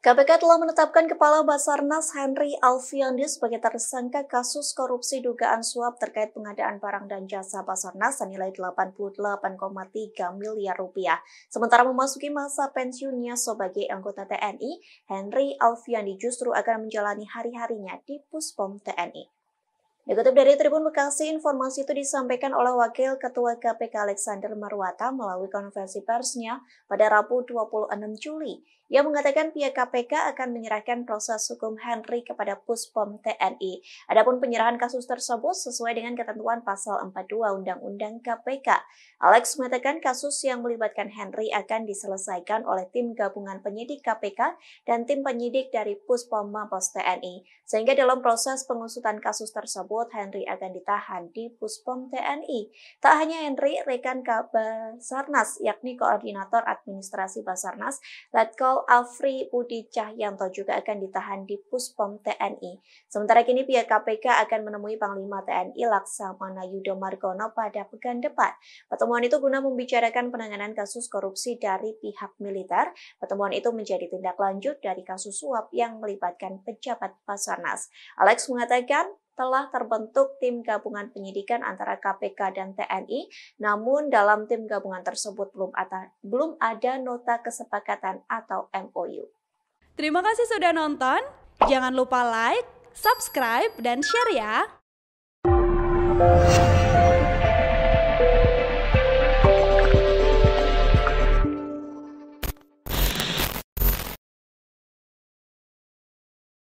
KPK telah menetapkan Kepala Basarnas Henry Alfiandi sebagai tersangka kasus korupsi dugaan suap terkait pengadaan barang dan jasa Basarnas senilai 88,3 miliar rupiah. Sementara memasuki masa pensiunnya sebagai anggota TNI, Henry Alfiandi justru akan menjalani hari-harinya di Puspom TNI. Dikutip dari Tribun Bekasi, informasi itu disampaikan oleh Wakil Ketua KPK Alexander Marwata melalui konferensi persnya pada Rabu 26 Juli. Ia mengatakan pihak KPK akan menyerahkan proses hukum Henry kepada Puspom TNI. Adapun penyerahan kasus tersebut sesuai dengan ketentuan pasal 42 Undang-Undang KPK. Alex mengatakan kasus yang melibatkan Henry akan diselesaikan oleh tim gabungan penyidik KPK dan tim penyidik dari Puspom Mabes TNI. Sehingga dalam proses pengusutan kasus tersebut tersebut, Henry akan ditahan di Puspom TNI. Tak hanya Henry, rekan Kabasarnas, yakni Koordinator Administrasi Basarnas, Letkol Afri Budi Cahyanto juga akan ditahan di Puspom TNI. Sementara kini pihak KPK akan menemui Panglima TNI Laksamana Yudo Margono pada pekan depan. Pertemuan itu guna membicarakan penanganan kasus korupsi dari pihak militer. Pertemuan itu menjadi tindak lanjut dari kasus suap yang melibatkan pejabat Basarnas. Alex mengatakan telah terbentuk tim gabungan penyidikan antara KPK dan TNI, namun dalam tim gabungan tersebut belum ada, belum ada nota kesepakatan atau MOU. Terima kasih sudah nonton. Jangan lupa like, subscribe, dan share ya.